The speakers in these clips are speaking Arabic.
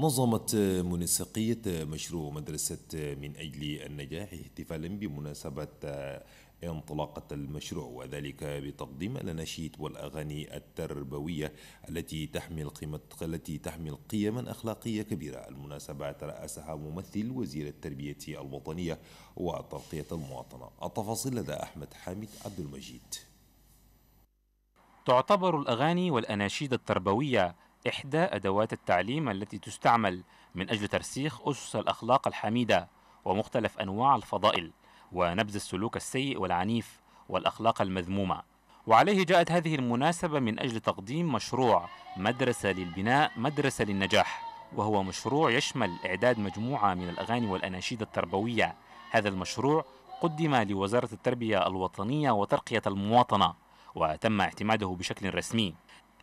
نظمت منسقية مشروع مدرسة من أجل النجاح احتفالا بمناسبة انطلاقة المشروع وذلك بتقديم الأناشيد والأغاني التربوية التي تحمل قيمة التي تحمل قيما أخلاقية كبيرة المناسبة ترأسها ممثل وزير التربية الوطنية وترقية المواطنة التفاصيل لدى أحمد حامد عبد المجيد تعتبر الأغاني والأناشيد التربوية إحدى أدوات التعليم التي تستعمل من أجل ترسيخ أسس الأخلاق الحميدة ومختلف أنواع الفضائل ونبذ السلوك السيء والعنيف والأخلاق المذمومة وعليه جاءت هذه المناسبة من أجل تقديم مشروع مدرسة للبناء مدرسة للنجاح وهو مشروع يشمل إعداد مجموعة من الأغاني والأناشيد التربوية هذا المشروع قدم لوزارة التربية الوطنية وترقية المواطنة وتم اعتماده بشكل رسمي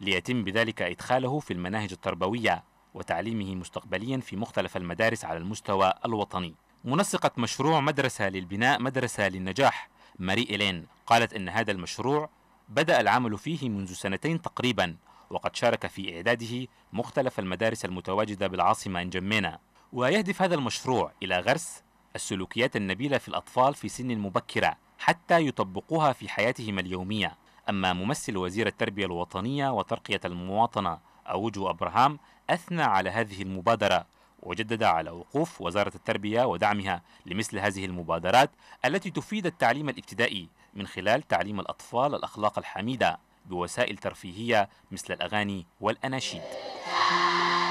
ليتم بذلك إدخاله في المناهج التربوية وتعليمه مستقبليا في مختلف المدارس على المستوى الوطني منسقة مشروع مدرسة للبناء مدرسة للنجاح ماري إلين قالت إن هذا المشروع بدأ العمل فيه منذ سنتين تقريبا وقد شارك في إعداده مختلف المدارس المتواجدة بالعاصمة إنجمينا ويهدف هذا المشروع إلى غرس السلوكيات النبيلة في الأطفال في سن مبكرة حتى يطبقوها في حياتهم اليومية أما ممثل وزير التربية الوطنية وترقية المواطنة أوجو أبراهام أثنى على هذه المبادرة وجدد على وقوف وزارة التربية ودعمها لمثل هذه المبادرات التي تفيد التعليم الابتدائي من خلال تعليم الأطفال الأخلاق الحميدة بوسائل ترفيهية مثل الأغاني والأناشيد.